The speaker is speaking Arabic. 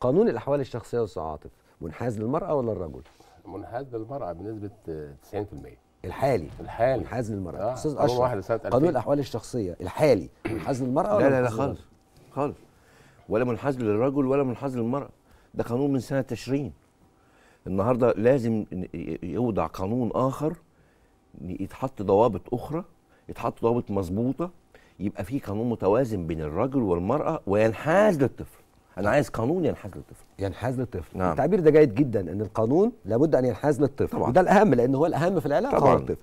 قانون الاحوال الشخصيه والاستاذ عاطف منحاز للمراه ولا للرجل؟ منحاز للمراه بنسبه 90% الحالي الحالي منحاز للمراه آه، استاذ آه. اشرف قانون الاحوال الشخصيه الحالي منحاز للمراه ولا لا لا لا خالص خالص ولا منحاز للرجل ولا منحاز للمراه ده قانون من سنه تشرين النهارده لازم يوضع قانون اخر يتحط ضوابط اخرى يتحط ضوابط مظبوطه يبقى في قانون متوازن بين الرجل والمراه وينحاز للطفل انا عايز قانون ينحاز للطفل ينحاز للطفل نعم. التعبير ده جيد جدا ان القانون لابد ان ينحاز للطفل طبعا. وده الاهم لان هو الاهم في العلاقه طبعا. الطفل